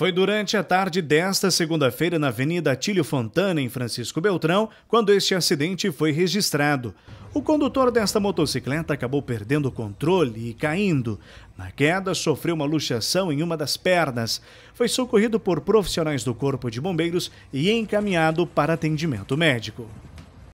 Foi durante a tarde desta segunda-feira na Avenida Atílio Fontana, em Francisco Beltrão, quando este acidente foi registrado. O condutor desta motocicleta acabou perdendo o controle e caindo. Na queda, sofreu uma luxação em uma das pernas. Foi socorrido por profissionais do Corpo de Bombeiros e encaminhado para atendimento médico.